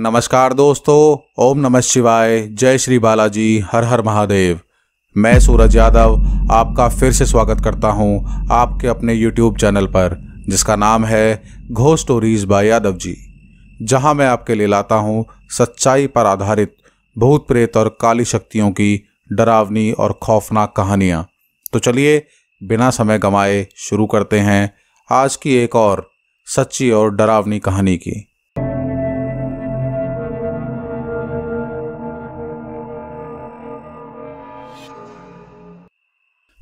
नमस्कार दोस्तों ओम नमः शिवाय जय श्री बालाजी हर हर महादेव मैं सूरज यादव आपका फिर से स्वागत करता हूं आपके अपने यूट्यूब चैनल पर जिसका नाम है घो स्टोरीज बाय यादव जी जहां मैं आपके लिए लाता हूं सच्चाई पर आधारित भूत प्रेत और काली शक्तियों की डरावनी और खौफनाक कहानियां तो चलिए बिना समय गंवाए शुरू करते हैं आज की एक और सच्ची और डरावनी कहानी की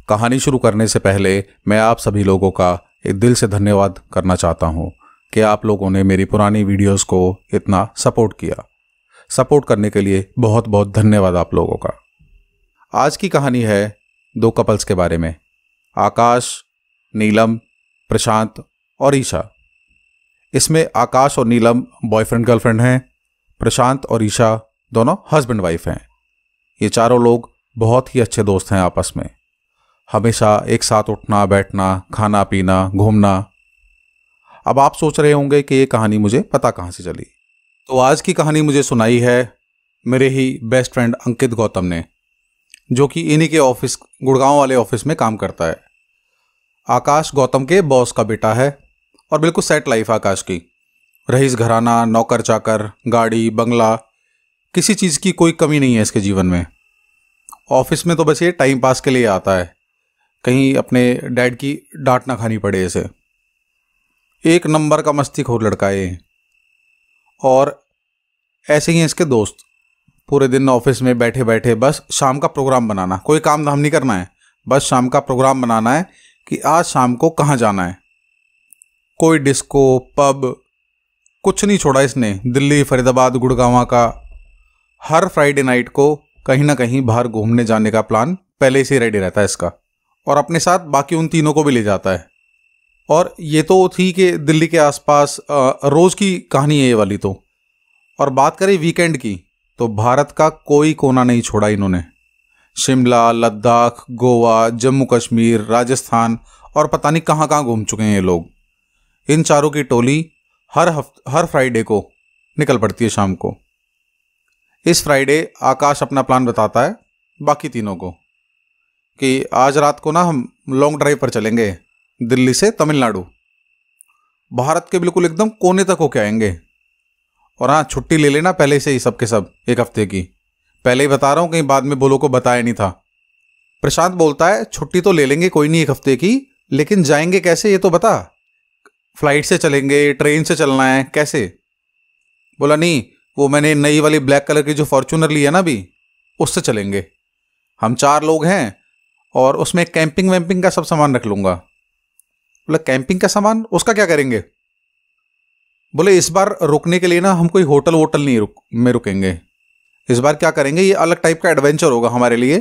कहानी शुरू करने से पहले मैं आप सभी लोगों का एक दिल से धन्यवाद करना चाहता हूँ कि आप लोगों ने मेरी पुरानी वीडियोस को इतना सपोर्ट किया सपोर्ट करने के लिए बहुत बहुत धन्यवाद आप लोगों का आज की कहानी है दो कपल्स के बारे में आकाश नीलम प्रशांत और ईशा इसमें आकाश और नीलम बॉयफ्रेंड गर्लफ्रेंड हैं प्रशांत और ईशा दोनों हस्बैंड वाइफ हैं ये चारों लोग बहुत ही अच्छे दोस्त हैं आपस में हमेशा एक साथ उठना बैठना खाना पीना घूमना अब आप सोच रहे होंगे कि ये कहानी मुझे पता कहाँ से चली तो आज की कहानी मुझे सुनाई है मेरे ही बेस्ट फ्रेंड अंकित गौतम ने जो कि इन्हीं के ऑफिस गुड़गांव वाले ऑफिस में काम करता है आकाश गौतम के बॉस का बेटा है और बिल्कुल सेट लाइफ आकाश की रईस घराना नौकर चाकर गाड़ी बंगला किसी चीज़ की कोई कमी नहीं है इसके जीवन में ऑफिस में तो बस ये टाइम पास के लिए आता है कहीं अपने डैड की डांट ना खानी पड़े इसे एक नंबर का मस्ती खोर लड़का ये और ऐसे ही हैं इसके दोस्त पूरे दिन ऑफिस में बैठे बैठे बस शाम का प्रोग्राम बनाना कोई काम धाम नहीं करना है बस शाम का प्रोग्राम बनाना है कि आज शाम को कहाँ जाना है कोई डिस्को पब कुछ नहीं छोड़ा इसने दिल्ली फरीदाबाद गुड़गावा का हर फ्राइडे नाइट को कहीं ना कहीं बाहर घूमने जाने का प्लान पहले से रेडी रहता है इसका और अपने साथ बाकी उन तीनों को भी ले जाता है और ये तो थी कि दिल्ली के आसपास रोज़ की कहानी है ये वाली तो और बात करें वीकेंड की तो भारत का कोई कोना नहीं छोड़ा इन्होंने शिमला लद्दाख गोवा जम्मू कश्मीर राजस्थान और पता नहीं कहाँ कहाँ घूम चुके हैं ये लोग इन चारों की टोली हर हफ्त हर फ्राइडे को निकल पड़ती है शाम को इस फ्राइडे आकाश अपना प्लान बताता है बाकी तीनों को कि आज रात को ना हम लॉन्ग ड्राइव पर चलेंगे दिल्ली से तमिलनाडु भारत के बिल्कुल एकदम कोने तक होके आएंगे और हाँ छुट्टी ले लेना पहले से ही सब के सब एक हफ्ते की पहले ही बता रहा हूँ कहीं बाद में बोलो को बताया नहीं था प्रशांत बोलता है छुट्टी तो ले लेंगे कोई नहीं एक हफ्ते की लेकिन जाएंगे कैसे ये तो बता फ्लाइट से चलेंगे ट्रेन से चलना है कैसे बोला नहीं वो मैंने नई वाली ब्लैक कलर की जो फॉर्चूनर ली है ना अभी उससे चलेंगे हम चार लोग हैं और उसमें कैंपिंग वैम्पिंग का सब सामान रख लूंगा बोला कैंपिंग का सामान उसका क्या करेंगे बोले इस बार रुकने के लिए ना हम कोई होटल वोटल नहीं रुक में रुकेंगे इस बार क्या करेंगे ये अलग टाइप का एडवेंचर होगा हमारे लिए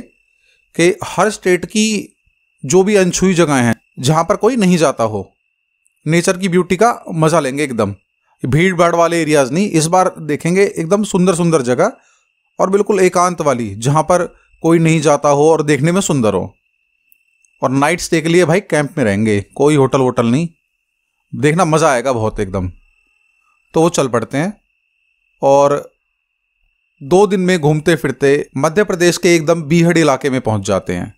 कि हर स्टेट की जो भी अनछुई जगह हैं जहाँ पर कोई नहीं जाता हो नेचर की ब्यूटी का मज़ा लेंगे एकदम भीड़ भाड़ वाले एरियाज नहीं इस बार देखेंगे एकदम सुंदर सुंदर जगह और बिल्कुल एकांत वाली जहाँ पर कोई नहीं जाता हो और देखने में सुंदर हो और नाइट स्टे के लिए भाई कैंप में रहेंगे कोई होटल वोटल नहीं देखना मज़ा आएगा बहुत एकदम तो वो चल पड़ते हैं और दो दिन में घूमते फिरते मध्य प्रदेश के एकदम बीहड़ इलाके में पहुंच जाते हैं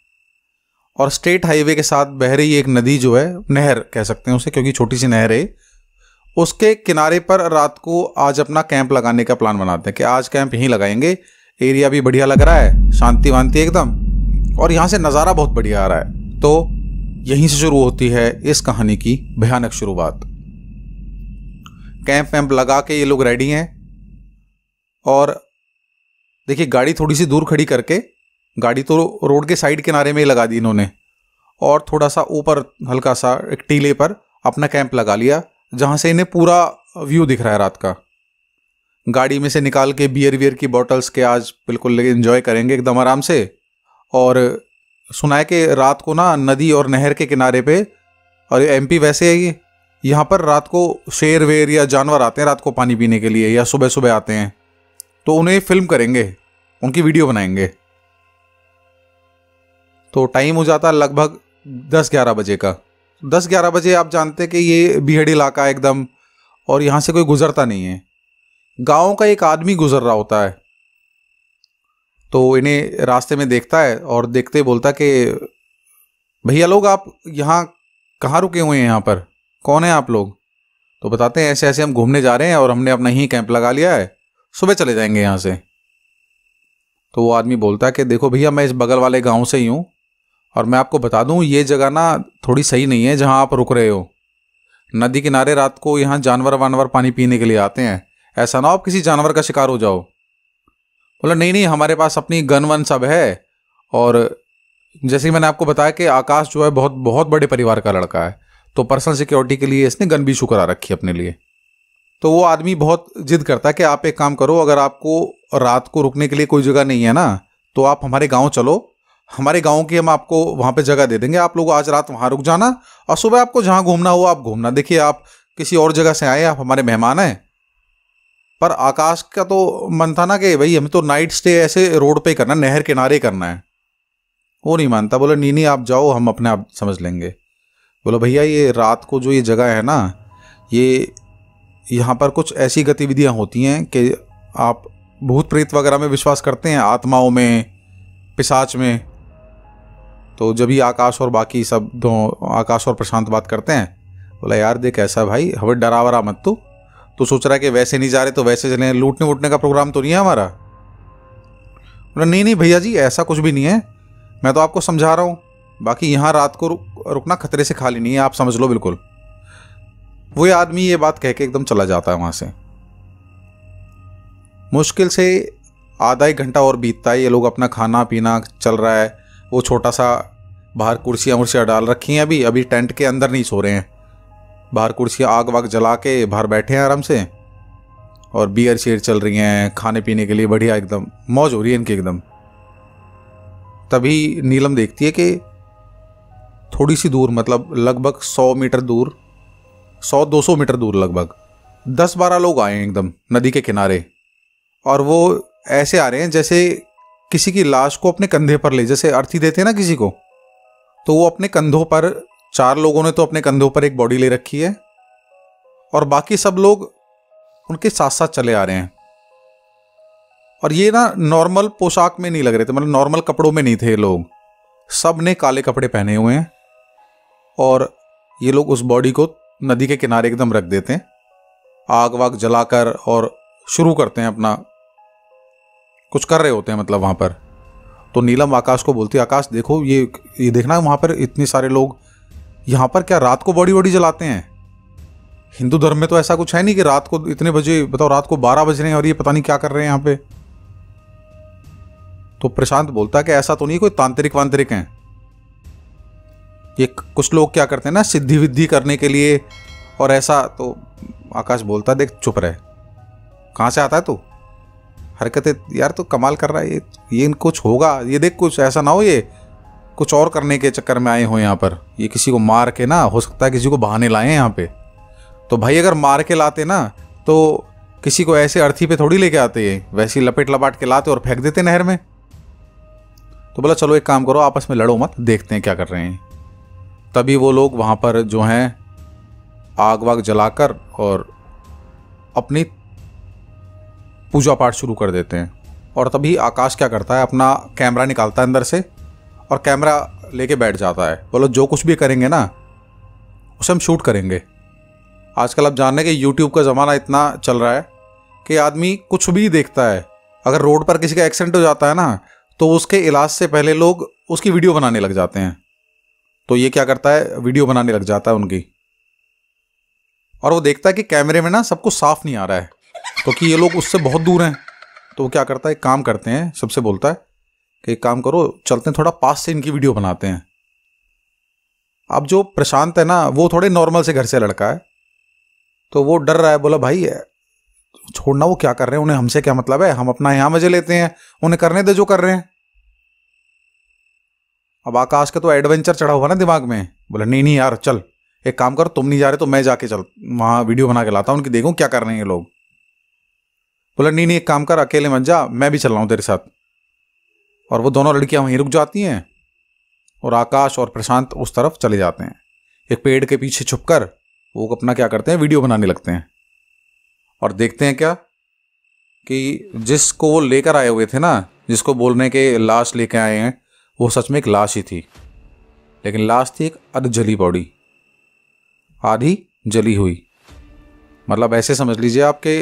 और स्टेट हाईवे के साथ बह रही एक नदी जो है नहर कह सकते हैं उसे क्योंकि छोटी सी नहर है उसके किनारे पर रात को आज अपना कैंप लगाने का प्लान बनाते हैं कि आज कैंप यहीं लगाएंगे एरिया भी बढ़िया लग रहा है शांति वांति एकदम और यहाँ से नज़ारा बहुत बढ़िया आ रहा है तो यहीं से शुरू होती है इस कहानी की भयानक शुरुआत कैंप वैम्प लगा के ये लोग रेडी हैं और देखिए गाड़ी थोड़ी सी दूर खड़ी करके गाड़ी तो रोड के साइड किनारे में ही लगा दी इन्होंने और थोड़ा सा ऊपर हल्का सा एक टीले पर अपना कैंप लगा लिया जहाँ से इन्हें पूरा व्यू दिख रहा है रात का गाड़ी में से निकाल के बियर वियर की बॉटल्स के आज बिल्कुल इन्जॉय करेंगे एकदम आराम से और सुना है कि रात को ना नदी और नहर के किनारे पे और एमपी वैसे है यहाँ पर रात को शेर वेर या जानवर आते हैं रात को पानी पीने के लिए या सुबह सुबह आते हैं तो उन्हें फिल्म करेंगे उनकी वीडियो बनाएंगे तो टाइम हो जाता लगभग दस ग्यारह बजे का दस ग्यारह बजे आप जानते हैं कि ये बीहड़ इलाका है एकदम और यहाँ से कोई गुजरता नहीं है गाँव का एक आदमी गुजर रहा होता है तो इन्हें रास्ते में देखता है और देखते बोलता कि भैया लोग आप यहाँ कहाँ रुके हुए हैं यहाँ पर कौन है आप लोग तो बताते हैं ऐसे ऐसे हम घूमने जा रहे हैं और हमने अपना ही कैंप लगा लिया है सुबह चले जाएंगे यहाँ से तो वो आदमी बोलता है कि देखो भैया मैं इस बगल वाले गांव से ही हूँ और मैं आपको बता दूँ ये जगह ना थोड़ी सही नहीं है जहाँ आप रुक रहे हो नदी किनारे रात को यहाँ जानवर वानवर पानी पीने के लिए आते हैं ऐसा ना आप किसी जानवर का शिकार हो जाओ बोला नहीं नहीं हमारे पास अपनी गन वन सब है और जैसे मैंने आपको बताया कि आकाश जो है बहुत बहुत बड़े परिवार का लड़का है तो पर्सनल सिक्योरिटी के लिए इसने गन भी शुक्र करा रखी अपने लिए तो वो आदमी बहुत जिद करता है कि आप एक काम करो अगर आपको रात को रुकने के लिए कोई जगह नहीं है ना तो आप हमारे गाँव चलो हमारे गाँव की हम आपको वहाँ पर जगह दे देंगे आप लोग आज रात वहाँ रुक जाना और सुबह आपको जहाँ घूमना हो आप घूमना देखिए आप किसी और जगह से आए आप हमारे मेहमान हैं पर आकाश का तो मन था ना कि भाई हमें तो नाइट स्टे ऐसे रोड पे करना नहर किनारे करना है वो नहीं मानता बोले नहीं नहीं आप जाओ हम अपने आप समझ लेंगे बोलो भैया ये रात को जो ये जगह है ना ये यहाँ पर कुछ ऐसी गतिविधियाँ होती हैं कि आप भूत प्रेत वगैरह में विश्वास करते हैं आत्माओं में पिसाच में तो जब ही आकाश और बाकी सब दो आकाश और प्रशांत बात करते हैं बोला यार देख ऐसा भाई हमें डरावरा मत तू तो सोच रहा है कि वैसे नहीं जा रहे तो वैसे चले लूटने वूटने का प्रोग्राम तो नहीं है हमारा बोला नहीं नहीं भैया जी ऐसा कुछ भी नहीं है मैं तो आपको समझा रहा हूँ बाकी यहाँ रात को रुकना खतरे से खाली नहीं है आप समझ लो बिल्कुल वो आदमी ये बात कह के एकदम चला जाता है वहाँ से मुश्किल से आधा एक घंटा और बीतता है ये लोग अपना खाना पीना चल रहा है वो छोटा सा बाहर कुर्सियाँ वुर्सियाँ डाल रखी हैं अभी अभी टेंट के अंदर नहीं सो रहे हैं बाहर कुर्सियाँ आग वाग जला के बाहर बैठे हैं आराम से और बियर शेयर चल रही हैं खाने पीने के लिए बढ़िया एकदम मौज हो रही है इनकी एकदम तभी नीलम देखती है कि थोड़ी सी दूर मतलब लगभग सौ मीटर दूर सौ दो सौ मीटर दूर लगभग दस बारह लोग आए हैं एकदम नदी के किनारे और वो ऐसे आ रहे हैं जैसे किसी की लाश को अपने कंधे पर ले जैसे अर्थी देते हैं ना किसी को तो वो अपने कंधों पर चार लोगों ने तो अपने कंधों पर एक बॉडी ले रखी है और बाकी सब लोग उनके साथ साथ चले आ रहे हैं और ये ना नॉर्मल पोशाक में नहीं लग रहे थे मतलब नॉर्मल कपड़ों में नहीं थे ये लोग सब ने काले कपड़े पहने हुए हैं और ये लोग उस बॉडी को नदी के किनारे एकदम रख देते हैं आग वाग जलाकर और शुरू करते हैं अपना कुछ कर रहे होते हैं मतलब वहाँ पर तो नीलम आकाश को बोलती आकाश देखो ये ये देखना वहाँ पर इतने सारे लोग यहां पर क्या रात को बॉडी वॉडी जलाते हैं हिंदू धर्म में तो ऐसा कुछ है नहीं कि रात को इतने बजे बताओ रात को बारह बज रहे हैं और ये पता नहीं क्या कर रहे हैं यहाँ पे तो प्रशांत बोलता कि ऐसा तो नहीं कोई तांत्रिक वांतरिक है ये कुछ लोग क्या करते हैं ना सिद्धि विद्धि करने के लिए और ऐसा तो आकाश बोलता देख चुप रहे कहाँ से आता है तू तो? हरकतें यार तो कमाल कर रहा है ये ये कुछ होगा ये देख कुछ ऐसा ना हो ये कुछ और करने के चक्कर में आए हो यहाँ पर ये किसी को मार के ना हो सकता है किसी को बहाने लाए यहाँ पे तो भाई अगर मार के लाते ना तो किसी को ऐसे अर्थी पे थोड़ी लेके आते हैं वैसे लपेट लपाट के लाते और फेंक देते नहर में तो बोला चलो एक काम करो आपस में लड़ो मत देखते हैं क्या कर रहे हैं तभी वो लोग वहाँ पर जो हैं आग वाग जलाकर और अपनी पूजा पाठ शुरू कर देते हैं और तभी आकाश क्या करता है अपना कैमरा निकालता है अंदर से और कैमरा लेके बैठ जाता है बोलो जो कुछ भी करेंगे ना उसे हम शूट करेंगे आजकल आप जानने के यूट्यूब का ज़माना इतना चल रहा है कि आदमी कुछ भी देखता है अगर रोड पर किसी का एक्सीडेंट हो जाता है ना तो उसके इलाज से पहले लोग उसकी वीडियो बनाने लग जाते हैं तो ये क्या करता है वीडियो बनाने लग जाता है उनकी और वो देखता है कि कैमरे में ना सब कुछ साफ नहीं आ रहा है क्योंकि तो ये लोग उससे बहुत दूर हैं तो वो क्या करता है काम करते हैं सबसे बोलता है एक काम करो चलते हैं थोड़ा पास से इनकी वीडियो बनाते हैं अब जो प्रशांत है ना वो थोड़े नॉर्मल से घर से लड़का है तो वो डर रहा है बोला भाई छोड़ना वो क्या कर रहे हैं उन्हें हमसे क्या मतलब है हम अपना यहां मजे लेते हैं उन्हें करने दे जो कर रहे हैं अब आकाश का तो एडवेंचर चढ़ा हुआ ना दिमाग में बोला नहीं नहीं यार चल एक काम कर तुम नहीं जा रहे तो मैं जाके चल वहाँ वीडियो बना के लाता हूँ उनकी देखूँ क्या कर रहे हैं ये लोग बोला नहीं नहीं एक काम कर अकेले मत जा मैं भी चल रहा हूँ तेरे साथ और वो दोनों लड़कियां वहीं रुक जाती हैं और आकाश और प्रशांत उस तरफ चले जाते हैं एक पेड़ के पीछे छुपकर वो अपना क्या करते हैं वीडियो बनाने लगते हैं और देखते हैं क्या कि जिसको वो लेकर आए हुए थे ना जिसको बोलने के लाश लेके आए हैं वो सच में एक लाश ही थी लेकिन लाश थी एक अध जली बॉडी आधी जली हुई मतलब ऐसे समझ लीजिए आपके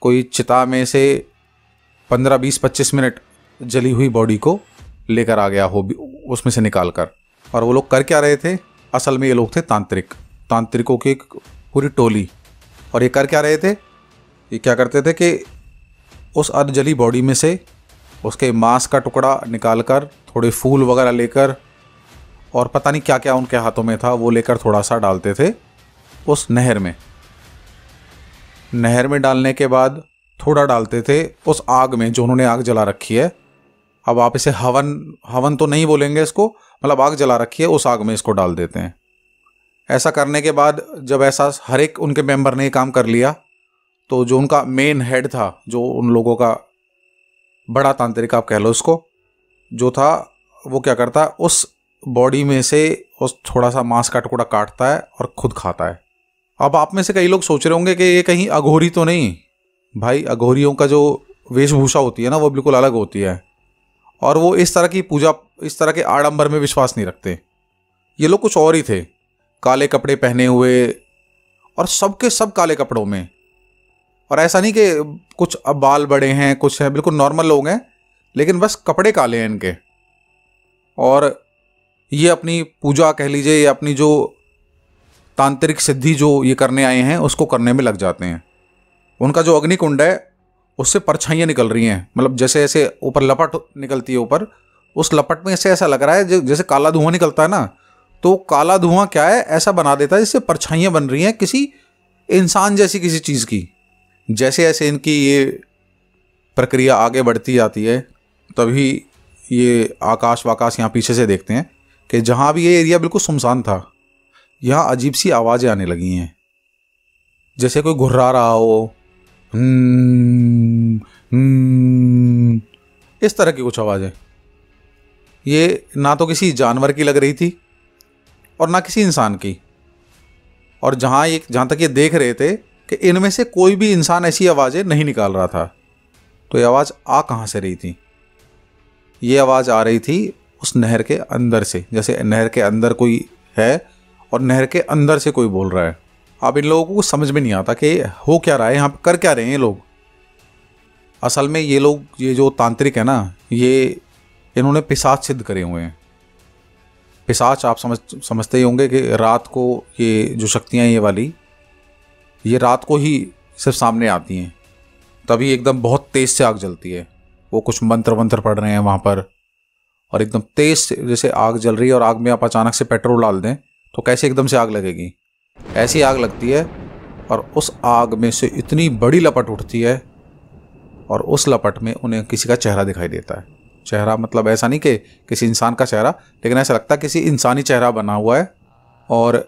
कोई चिता में से पंद्रह बीस पच्चीस मिनट जली हुई बॉडी को लेकर आ गया हो उसमें से निकाल कर और वो लोग कर क्या रहे थे असल में ये लोग थे तांत्रिक तांत्रिकों की एक पूरी टोली और ये कर क्या रहे थे ये क्या करते थे कि उस अर्धजली बॉडी में से उसके मांस का टुकड़ा निकाल कर थोड़े फूल वगैरह लेकर और पता नहीं क्या क्या उनके हाथों में था वो लेकर थोड़ा सा डालते थे उस नहर में नहर में डालने के बाद थोड़ा डालते थे उस आग में जो उन्होंने आग जला रखी है अब आप इसे हवन हवन तो नहीं बोलेंगे इसको मतलब आग जला रखी है उस आग में इसको डाल देते हैं ऐसा करने के बाद जब ऐसा हर एक उनके मेंबर ने काम कर लिया तो जो उनका मेन हेड था जो उन लोगों का बड़ा तांत्रिक आप कह लो उसको जो था वो क्या करता है उस बॉडी में से उस थोड़ा सा मांस का टुकड़ा काटता है और खुद खाता है अब आप में से कई लोग सोच रहे होंगे कि ये कहीं अघोरी तो नहीं भाई अघोरियों का जो वेशभूषा होती है ना वो बिल्कुल अलग होती है और वो इस तरह की पूजा इस तरह के आडंबर में विश्वास नहीं रखते ये लोग कुछ और ही थे काले कपड़े पहने हुए और सबके सब काले कपड़ों में और ऐसा नहीं कि कुछ अब बाल बड़े हैं कुछ हैं बिल्कुल नॉर्मल लोग हैं लेकिन बस कपड़े काले हैं इनके और ये अपनी पूजा कह लीजिए या अपनी जो तांत्रिक सिद्धि जो ये करने आए हैं उसको करने में लग जाते हैं उनका जो अग्निकुंड है उससे परछाइयाँ निकल रही हैं मतलब जैसे ऐसे ऊपर लपट निकलती है ऊपर उस लपट में इससे ऐसा लग रहा है जैसे काला धुआं निकलता है ना तो काला धुआं क्या है ऐसा बना देता है जिससे परछाइयाँ बन रही हैं किसी इंसान जैसी किसी चीज़ की जैसे ऐसे इनकी ये प्रक्रिया आगे बढ़ती जाती है तभी ये आकाश वाकाश यहाँ पीछे से देखते हैं कि जहाँ भी ये एरिया बिल्कुल सुनसान था यहाँ अजीब सी आवाज़ें आने लगी हैं जैसे कोई घुर्रा रहा हो हम्म, हम्म। इस तरह की कुछ आवाज़ें ये ना तो किसी जानवर की लग रही थी और ना किसी इंसान की और जहाँ ये जहाँ तक ये देख रहे थे कि इनमें से कोई भी इंसान ऐसी आवाज़ें नहीं निकाल रहा था तो ये आवाज़ आ कहाँ से रही थी ये आवाज़ आ रही थी उस नहर के अंदर से जैसे नहर के अंदर कोई है और नहर के अंदर से कोई बोल रहा है अब इन लोगों को समझ में नहीं आता कि हो क्या रहा है यहाँ पर कर क्या रहे हैं ये लोग असल में ये लोग ये जो तांत्रिक है ना ये इन्होंने पिसाच सिद्ध करे हुए हैं पिसाच आप समझ समझते ही होंगे कि रात को ये जो शक्तियाँ ये वाली ये रात को ही सिर्फ सामने आती हैं तभी एकदम बहुत तेज़ से आग जलती है वो कुछ मंत्र वंत्र पढ़ रहे हैं वहाँ पर और एकदम तेज़ जैसे आग जल रही है और आग में आप अचानक से पेट्रोल डाल दें तो कैसे एकदम से आग लगेगी ऐसी आग लगती है और उस आग में से इतनी बड़ी लपट उठती है और उस लपट में उन्हें किसी का चेहरा दिखाई देता है चेहरा मतलब ऐसा नहीं कि किसी इंसान का चेहरा लेकिन ऐसा लगता है किसी इंसानी चेहरा बना हुआ है और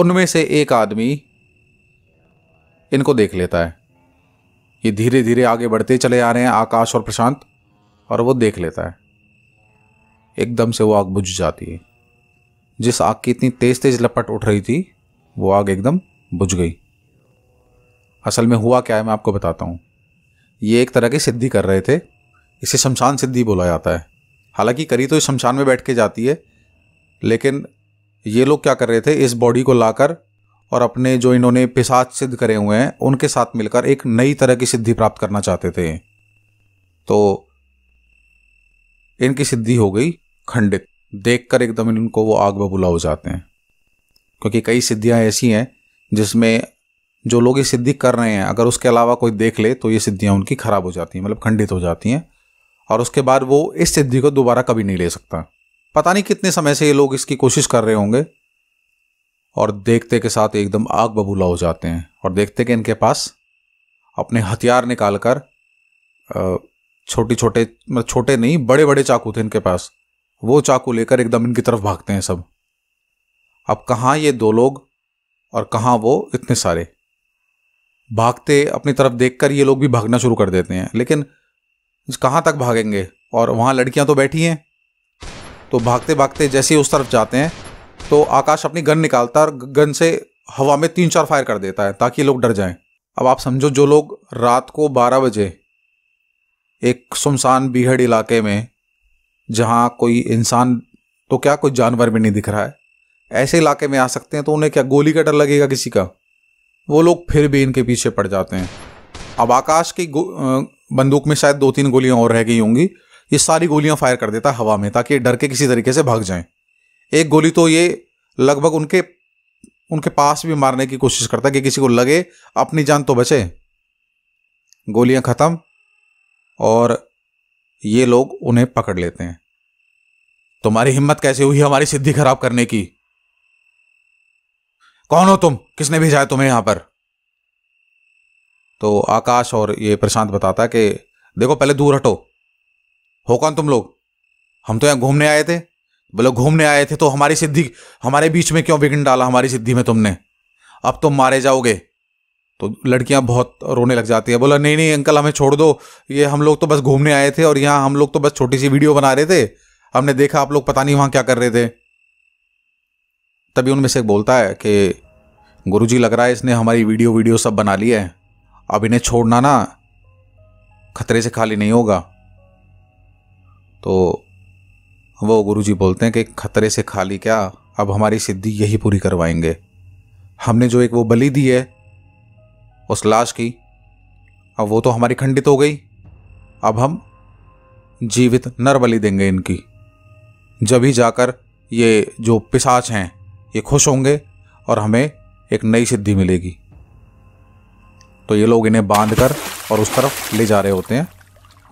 उनमें से एक आदमी इनको देख लेता है ये धीरे धीरे आगे बढ़ते चले आ रहे हैं आकाश और प्रशांत और वो देख लेता है एकदम से वो आग बुझ जाती है जिस आग की इतनी तेज़ तेज़ लपट उठ रही थी वो आग एकदम बुझ गई असल में हुआ क्या है मैं आपको बताता हूँ ये एक तरह की सिद्धि कर रहे थे इसे शमशान सिद्धि बोला जाता है हालांकि करी तो इस शमशान में बैठ के जाती है लेकिन ये लोग क्या कर रहे थे इस बॉडी को लाकर और अपने जो इन्होंने पिसाच सिद्ध करे हुए हैं उनके साथ मिलकर एक नई तरह की सिद्धि प्राप्त करना चाहते थे तो इनकी सिद्धि हो गई खंडित देखकर एकदम इनको वो आग बबूला हो जाते हैं क्योंकि कई सिद्धियाँ ऐसी हैं जिसमें जो लोग ये सिद्धि कर रहे हैं अगर उसके अलावा कोई देख ले तो ये सिद्धियाँ उनकी खराब हो जाती हैं मतलब खंडित हो जाती हैं और उसके बाद वो इस सिद्धि को दोबारा कभी नहीं ले सकता पता नहीं कितने समय से ये लोग इसकी कोशिश कर रहे होंगे और देखते के साथ एकदम आग बबूला हो जाते हैं और देखते कि इनके पास अपने हथियार निकाल कर छोटे छोटे मतलब छोटे नहीं बड़े बड़े चाकू थे इनके पास वो चाकू लेकर एकदम इनकी तरफ भागते हैं सब अब कहाँ ये दो लोग और कहाँ वो इतने सारे भागते अपनी तरफ देखकर ये लोग भी भागना शुरू कर देते हैं लेकिन कहाँ तक भागेंगे और वहाँ लड़कियाँ तो बैठी हैं तो भागते भागते जैसे ही उस तरफ जाते हैं तो आकाश अपनी गन निकालता है और गन से हवा में तीन चार फायर कर देता है ताकि ये लोग डर जाएं अब आप समझो जो लोग रात को 12 बजे एक सुनसान बीहड़ इलाके में जहाँ कोई इंसान तो क्या कोई जानवर भी नहीं दिख रहा है ऐसे इलाके में आ सकते हैं तो उन्हें क्या गोली का डर लगेगा किसी का वो लोग फिर भी इनके पीछे पड़ जाते हैं अब आकाश की बंदूक में शायद दो तीन गोलियां और रह गई होंगी ये सारी गोलियां फायर कर देता हवा में ताकि डर के किसी तरीके से भाग जाएं एक गोली तो ये लगभग उनके उनके पास भी मारने की कोशिश करता कि किसी को लगे अपनी जान तो बचे गोलियां ख़त्म और ये लोग उन्हें पकड़ लेते हैं तुम्हारी हिम्मत कैसे हुई हमारी सिद्धि खराब करने की कौन हो तुम किसने भेजा है तुम्हें यहां पर तो आकाश और ये प्रशांत बताता कि देखो पहले दूर हटो हो कौन तुम लोग हम तो यहां घूमने आए थे बोलो घूमने आए थे तो हमारी सिद्धि हमारे बीच में क्यों विघ्न डाला हमारी सिद्धि में तुमने अब तुम मारे जाओगे तो लड़कियां बहुत रोने लग जाती है बोला नहीं नहीं अंकल हमें छोड़ दो ये हम लोग तो बस घूमने आए थे और यहां हम लोग तो बस छोटी सी वीडियो बना रहे थे हमने देखा आप लोग पता नहीं वहां क्या कर रहे थे तभी उनमें से एक बोलता है कि गुरुजी लग रहा है इसने हमारी वीडियो वीडियो सब बना ली है अब इन्हें छोड़ना ना खतरे से खाली नहीं होगा तो वो गुरुजी बोलते हैं कि खतरे से खाली क्या अब हमारी सिद्धि यही पूरी करवाएंगे हमने जो एक वो बलि दी है उस लाश की अब वो तो हमारी खंडित हो गई अब हम जीवित नर बलि देंगे इनकी जब ही जाकर ये जो पिसाच हैं ये खुश होंगे और हमें एक नई सिद्धि मिलेगी तो ये लोग इन्हें बांध कर और उस तरफ ले जा रहे होते हैं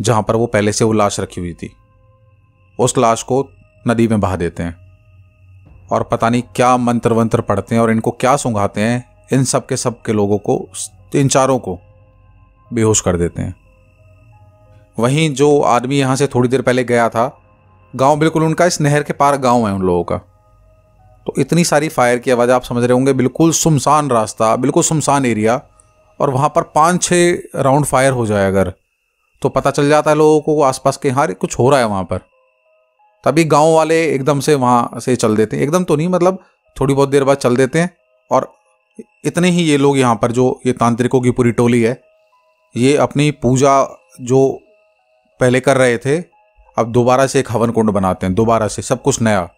जहाँ पर वो पहले से वो लाश रखी हुई थी उस लाश को नदी में बहा देते हैं और पता नहीं क्या मंत्र वंत्र पढ़ते हैं और इनको क्या सुंघाते हैं इन सब के सब के लोगों को इन चारों को बेहोश कर देते हैं वहीं जो आदमी यहाँ से थोड़ी देर पहले गया था गांव बिल्कुल उनका इस नहर के पार गांव है उन लोगों का तो इतनी सारी फायर की आवाज़ आप समझ रहे होंगे बिल्कुल सुमसान रास्ता बिल्कुल सुमसान एरिया और वहाँ पर पाँच छः राउंड फायर हो जाए अगर तो पता चल जाता है लोगों को आसपास के यहाँ कुछ हो रहा है वहाँ पर तभी गांव वाले एकदम से वहाँ से चल देते हैं एकदम तो नहीं मतलब थोड़ी बहुत देर बाद चल देते हैं और इतने ही ये लोग यहाँ पर जो ये तांत्रिकों की पूरी टोली है ये अपनी पूजा जो पहले कर रहे थे अब दोबारा से एक हवन कुंड बनाते हैं दोबारा से सब कुछ नया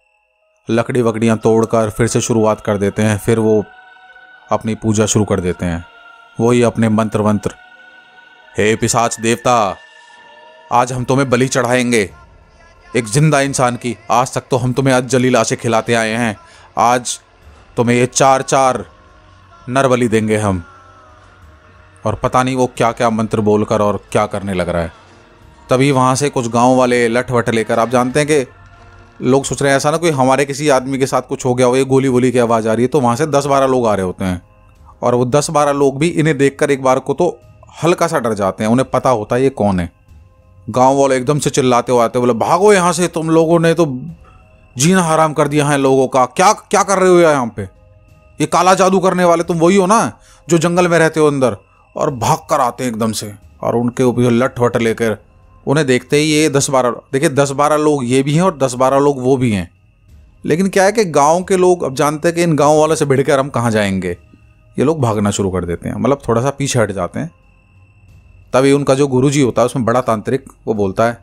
लकड़ी वकड़ियाँ तोड़कर फिर से शुरुआत कर देते हैं फिर वो अपनी पूजा शुरू कर देते हैं वही अपने मंत्र वंत्र हे पिशाच देवता आज हम तुम्हें बलि चढ़ाएंगे एक जिंदा इंसान की आज तक तो हम तुम्हें आज जली लाशें खिलाते आए हैं आज तुम्हें ये चार चार नर बलि देंगे हम और पता नहीं वो क्या क्या मंत्र बोलकर और क्या करने लग रहा है तभी वहाँ से कुछ गांव वाले लठ वट लेकर आप जानते हैं कि लोग सोच रहे हैं ऐसा ना कोई हमारे किसी आदमी के साथ कुछ हो गया हो ये गोली वोली की आवाज़ आ रही है तो वहाँ से दस बारह लोग आ रहे होते हैं और वो दस बारह लोग भी इन्हें देख एक बार को तो हल्का सा डर जाते हैं उन्हें पता होता है ये कौन है गांव वाले एकदम से चिल्लाते हुए आते बोले भागो यहाँ से तुम लोगों ने तो जीना हराम कर दिया है लोगों का क्या क्या कर रहे हो यहाँ पे ये काला जादू करने वाले तुम वही हो ना जो जंगल में रहते हो अंदर और भाग कर आते हैं एकदम से और उनके ऊपर लठ वट लेकर उन्हें देखते ही ये दस बारह देखिए दस बारह लोग ये भी हैं और दस बारह लोग वो भी हैं लेकिन क्या है कि गांव के लोग अब जानते हैं कि इन गांव वालों से भिड़कर हम कहाँ जाएंगे ये लोग भागना शुरू कर देते हैं मतलब थोड़ा सा पीछे हट जाते हैं तभी उनका जो गुरु होता है उसमें बड़ा तांत्रिक वो बोलता है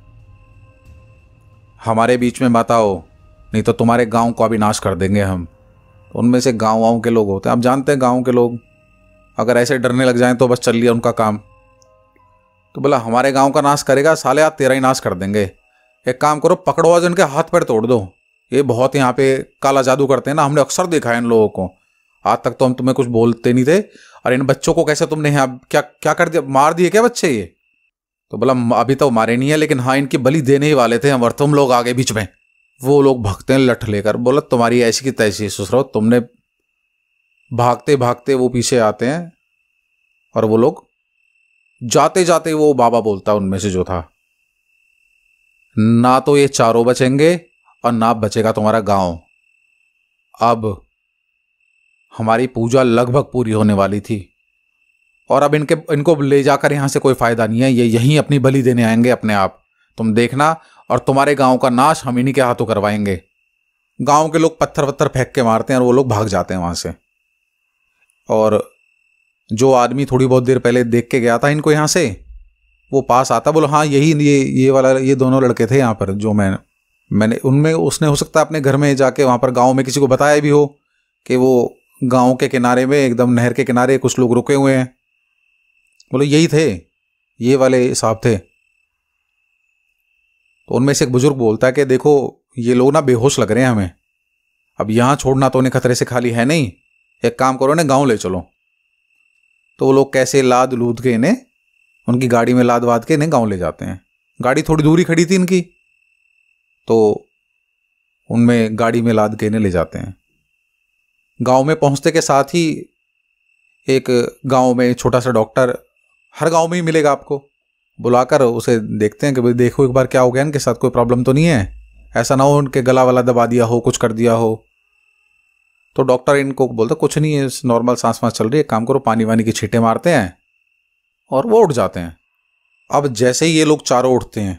हमारे बीच में मत आओ नहीं तो तुम्हारे गांव को अभी नाश कर देंगे हम तो उनमें से गांव वाँव के लोग होते हैं आप जानते हैं गांव के लोग अगर ऐसे डरने लग जाएं तो बस चल लिया उनका काम तो बोला हमारे गांव का नाश करेगा साले आप तेरा ही नाश कर देंगे एक काम करो पकड़ो आज इनके हाथ पैर तोड़ दो ये बहुत यहाँ पे काला जादू करते हैं ना हमने अक्सर देखा है इन लोगों को आज तक तो हम तुम्हें कुछ बोलते नहीं थे और इन बच्चों को कैसे तुमने यहाँ क्या क्या कर दिया मार दिए क्या बच्चे ये तो बोला अभी तो मारे नहीं है लेकिन हाँ इनकी बलि देने ही वाले थे हम और तुम लोग आगे बीच में वो लोग भगते हैं लठ लेकर बोला तुम्हारी ऐसी की तैसी सुसरो तुमने भागते भागते वो पीछे आते हैं और वो लोग जाते जाते वो बाबा बोलता उनमें से जो था ना तो ये चारों बचेंगे और ना बचेगा तुम्हारा गांव अब हमारी पूजा लगभग पूरी होने वाली थी और अब इनके इनको ले जाकर यहां से कोई फ़ायदा नहीं है ये यहीं अपनी बलि देने आएंगे अपने आप तुम देखना और तुम्हारे गांव का नाश हम इन्हीं के हाथों करवाएंगे गांव के लोग पत्थर वत्थर फेंक के मारते हैं और वो लोग भाग जाते हैं वहां से और जो आदमी थोड़ी बहुत देर पहले देख के गया था इनको यहाँ से वो पास आता बोला हाँ यही ये ये वाला ये दोनों लड़के थे यहाँ पर जो मैं मैंने उनमें उसने हो सकता है अपने घर में जाके वहाँ पर गाँव में किसी को बताया भी हो कि वो गाँव के किनारे में एकदम नहर के किनारे कुछ लोग रुके हुए हैं बोले यही थे ये वाले साहब थे तो उनमें से एक बुजुर्ग बोलता है कि देखो ये लोग ना बेहोश लग रहे हैं हमें अब यहाँ छोड़ना तो उन्हें खतरे से खाली है नहीं एक काम करो ना गाँव ले चलो तो वो लोग कैसे लाद लूद के इन्हें उनकी गाड़ी में लाद वाद के इन्हें गाँव ले जाते हैं गाड़ी थोड़ी दूरी खड़ी थी इनकी तो उनमें गाड़ी में लाद के इन्हें ले जाते हैं गांव में पहुंचते के साथ ही एक गांव में छोटा सा डॉक्टर हर गांव में ही मिलेगा आपको बुलाकर उसे देखते हैं कि भाई देखो एक बार क्या हो गया इनके साथ कोई प्रॉब्लम तो नहीं है ऐसा ना हो उनके गला वाला दबा दिया हो कुछ कर दिया हो तो डॉक्टर इनको बोलता कुछ नहीं है नॉर्मल सांस वांस चल रही है काम करो पानी वानी की छीटे मारते हैं और वो उठ जाते हैं अब जैसे ही ये लोग चारों उठते हैं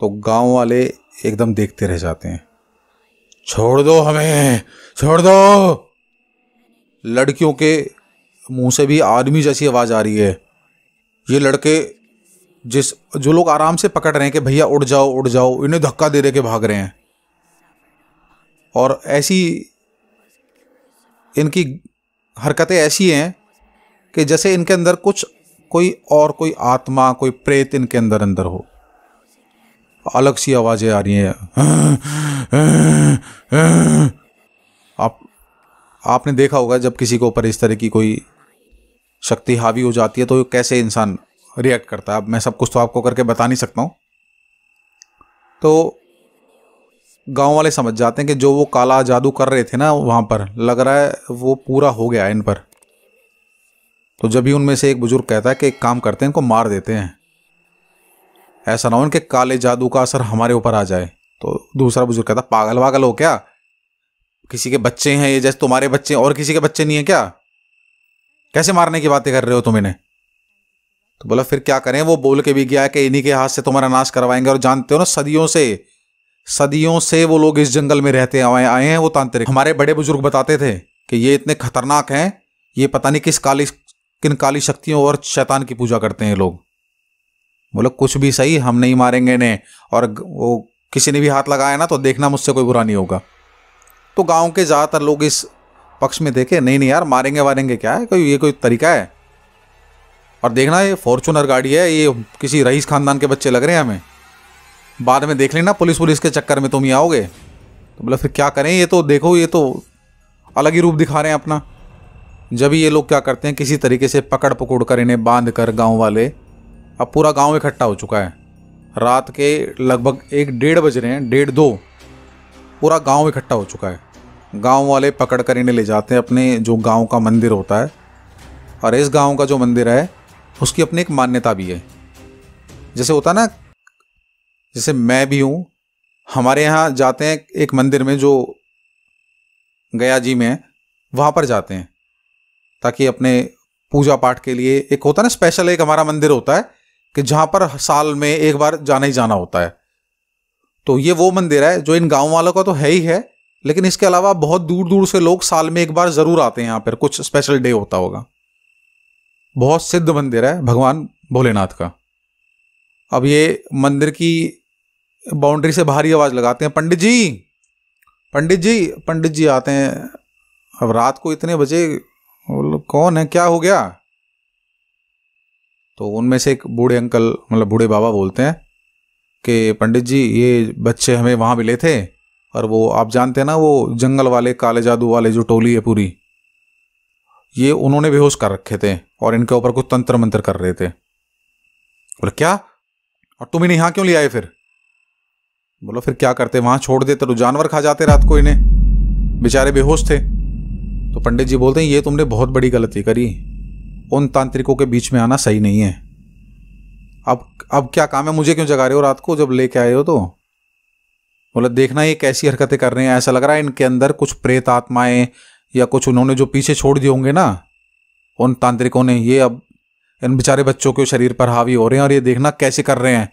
तो गांव वाले एकदम देखते रह जाते हैं छोड़ दो हमें छोड़ दो लड़कियों के मुंह से भी आदमी जैसी आवाज़ आ रही है ये लड़के जिस जो लोग आराम से पकड़ रहे हैं कि भैया उड़ जाओ उड़ जाओ इन्हें धक्का दे रहे के भाग रहे हैं और ऐसी इनकी हरकतें ऐसी हैं कि जैसे इनके अंदर कुछ कोई और कोई आत्मा कोई प्रेत इनके अंदर अंदर हो अलग सी आवाज़ें आ रही हैं आप आपने देखा होगा जब किसी के ऊपर इस तरह की कोई शक्ति हावी हो जाती है तो कैसे इंसान रिएक्ट करता है अब मैं सब कुछ तो आपको करके बता नहीं सकता हूँ तो गांव वाले समझ जाते हैं कि जो वो काला जादू कर रहे थे ना वहां पर लग रहा है वो पूरा हो गया इन पर तो जब भी उनमें से एक बुजुर्ग कहता है कि एक काम करते हैं इनको मार देते हैं ऐसा ना हो इनके काले जादू का असर हमारे ऊपर आ जाए तो दूसरा बुजुर्ग कहता पागल वागल हो क्या किसी के बच्चे हैं ये जैसे तुम्हारे बच्चे और किसी के बच्चे नहीं है क्या कैसे मारने की बातें कर रहे हो तुम इन्हें तो बोला फिर क्या करें वो बोल के भी गया कि इन्हीं के हाथ से तुम्हारा नाश करवाएंगे और जानते हो ना सदियों से सदियों से वो लोग इस जंगल में रहते आए आए हैं वो तांत्रिक हमारे बड़े बुजुर्ग बताते थे कि ये इतने खतरनाक हैं ये पता नहीं किस काली किन काली शक्तियों और शैतान की पूजा करते हैं लोग बोलो कुछ भी सही हम नहीं मारेंगे ने और वो किसी ने भी हाथ लगाया ना तो देखना मुझसे कोई बुरा नहीं होगा तो गांव के ज़्यादातर लोग इस पक्ष में देखे नहीं नहीं यार मारेंगे वारेंगे क्या है कोई ये कोई तरीका है और देखना ये फॉर्चूनर गाड़ी है ये किसी रईस खानदान के बच्चे लग रहे हैं हमें बाद में देख लेना पुलिस पुलिस के चक्कर में तुम ही आओगे तो बोला फिर क्या करें ये तो देखो ये तो अलग ही रूप दिखा रहे हैं अपना जब ये लोग क्या करते हैं किसी तरीके से पकड़ पकड़ कर इन्हें बांध कर गाँव वाले अब पूरा गाँव इकट्ठा हो चुका है रात के लगभग एक डेढ़ बज रहे हैं डेढ़ दो पूरा गांव इकट्ठा हो चुका है गांव वाले पकड़ कर इन्हें ले जाते हैं अपने जो गांव का मंदिर होता है और इस गांव का जो मंदिर है उसकी अपनी एक मान्यता भी है जैसे होता है ना जैसे मैं भी हूँ हमारे यहाँ जाते हैं एक मंदिर में जो गया जी में है वहाँ पर जाते हैं ताकि अपने पूजा पाठ के लिए एक होता है ना स्पेशल एक हमारा मंदिर होता है कि जहाँ पर साल में एक बार जाना ही जाना होता है तो ये वो मंदिर है जो इन गाँव वालों का तो है ही है लेकिन इसके अलावा बहुत दूर दूर से लोग साल में एक बार ज़रूर आते हैं यहाँ पर कुछ स्पेशल डे होता होगा बहुत सिद्ध मंदिर है भगवान भोलेनाथ का अब ये मंदिर की बाउंड्री से बाहरी आवाज़ लगाते हैं पंडित जी पंडित जी पंडित जी आते हैं अब रात को इतने बजे कौन है क्या हो गया तो उनमें से एक बूढ़े अंकल मतलब बूढ़े बाबा बोलते हैं कि पंडित जी ये बच्चे हमें वहाँ मिले थे और वो आप जानते हैं ना वो जंगल वाले काले जादू वाले जो टोली है पूरी ये उन्होंने बेहोश कर रखे थे और इनके ऊपर कुछ तंत्र मंत्र कर रहे थे बोले क्या और तुम इन्हें यहाँ क्यों ले आए फिर बोलो फिर क्या करते वहाँ छोड़ देते तो जानवर खा जाते रात को इन्हें बेचारे बेहोश थे तो पंडित जी बोलते हैं ये तुमने बहुत बड़ी गलती करी उन तांत्रिकों के बीच में आना सही नहीं है अब अब क्या काम है मुझे क्यों जगा रहे हो रात को जब लेके आए हो तो बोला देखना ये कैसी हरकतें कर रहे हैं ऐसा लग रहा है इनके अंदर कुछ प्रेत आत्माएं या कुछ उन्होंने जो पीछे छोड़ दिए होंगे ना उन तांत्रिकों ने ये अब इन बेचारे बच्चों के शरीर पर हावी हो रहे हैं और ये देखना कैसे कर रहे हैं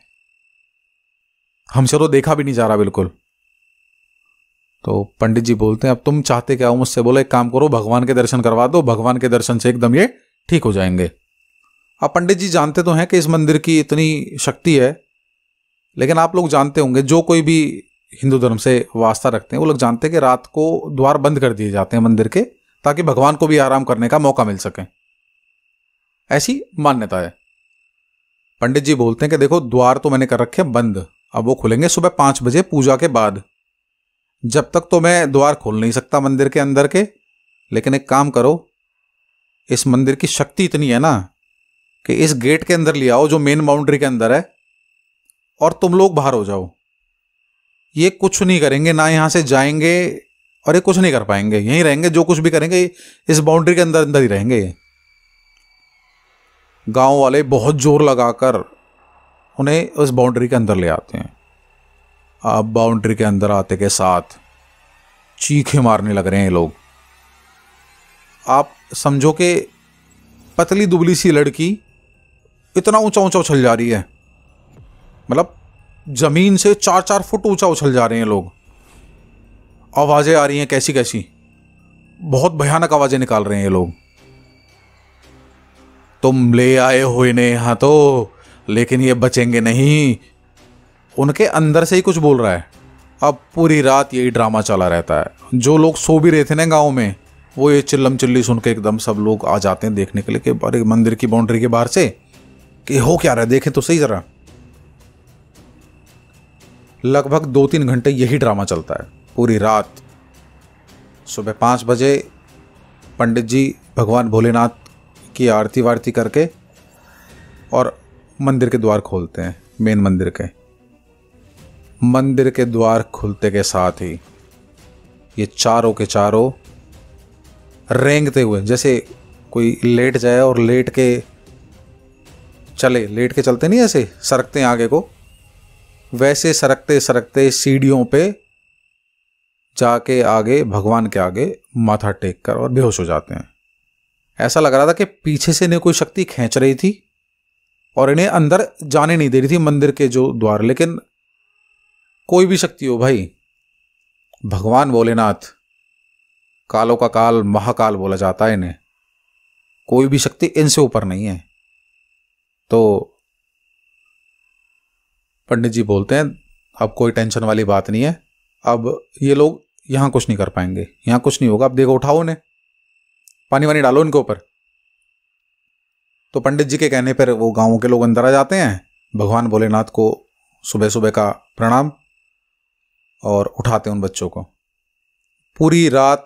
हमसे तो देखा भी नहीं जा रहा बिल्कुल तो पंडित जी बोलते हैं अब तुम चाहते क्या हो मुझसे बोले एक काम करो भगवान के दर्शन करवा दो भगवान के दर्शन से एकदम ये ठीक हो जाएंगे अब पंडित जी जानते तो हैं कि इस मंदिर की इतनी शक्ति है लेकिन आप लोग जानते होंगे जो कोई भी हिंदू धर्म से वास्ता रखते हैं वो लोग जानते हैं कि रात को द्वार बंद कर दिए जाते हैं मंदिर के ताकि भगवान को भी आराम करने का मौका मिल सके ऐसी मान्यता है पंडित जी बोलते हैं कि देखो द्वार तो मैंने कर रखे बंद अब वो खुलेंगे सुबह पांच बजे पूजा के बाद जब तक तो मैं द्वार खोल नहीं सकता मंदिर के अंदर के लेकिन एक काम करो इस मंदिर की शक्ति इतनी है ना कि इस गेट के अंदर ले आओ जो मेन बाउंड्री के अंदर है और तुम लोग बाहर हो जाओ ये कुछ नहीं करेंगे ना यहां से जाएंगे और ये कुछ नहीं कर पाएंगे यहीं रहेंगे जो कुछ भी करेंगे इस बाउंड्री के अंदर अंदर ही रहेंगे गांव वाले बहुत जोर लगाकर उन्हें उस बाउंड्री के अंदर ले आते हैं अब बाउंड्री के अंदर आते के साथ चीखे मारने लग रहे हैं लोग आप समझो कि पतली दुबली सी लड़की इतना ऊंचा ऊंचा उछल जा रही है मतलब ज़मीन से चार चार फुट ऊंचा उछल जा रहे हैं लोग आवाज़ें आ रही हैं कैसी कैसी बहुत भयानक आवाज़ें निकाल रहे हैं ये लोग तुम ले आए हो इन्हें यहां तो लेकिन ये बचेंगे नहीं उनके अंदर से ही कुछ बोल रहा है अब पूरी रात यही ड्रामा चला रहता है जो लोग सो भी रहे थे ना गाँव में वो ये चिल्लम चिल्ली सुन के एकदम सब लोग आ जाते हैं देखने के लिए कि अरे मंदिर की बाउंड्री के बाहर से कि हो क्या रहा है देखें तो सही ज़रा लगभग दो तीन घंटे यही ड्रामा चलता है पूरी रात सुबह पाँच बजे पंडित जी भगवान भोलेनाथ की आरती वारती करके और मंदिर के द्वार खोलते हैं मेन मंदिर के मंदिर के द्वार खुलते के साथ ही ये चारों के चारों रेंगते हुए जैसे कोई लेट जाए और लेट के चले लेट के चलते नहीं ऐसे सरकते हैं आगे को वैसे सरकते सरकते सीढ़ियों पे जाके आगे भगवान के आगे माथा टेक कर और बेहोश हो जाते हैं ऐसा लग रहा था कि पीछे से ने कोई शक्ति खींच रही थी और इन्हें अंदर जाने नहीं दे रही थी मंदिर के जो द्वार लेकिन कोई भी शक्ति हो भाई भगवान भोलेनाथ कालों का काल महाकाल बोला जाता है इन्हें कोई भी शक्ति इनसे ऊपर नहीं है तो पंडित जी बोलते हैं अब कोई टेंशन वाली बात नहीं है अब ये लोग यहां कुछ नहीं कर पाएंगे यहां कुछ नहीं होगा अब देखो उठाओ इन्हें पानी वानी डालो इनके ऊपर तो पंडित जी के कहने पर वो गाँव के लोग अंदर आ जाते हैं भगवान भोलेनाथ को सुबह सुबह का प्रणाम और उठाते उन बच्चों को पूरी रात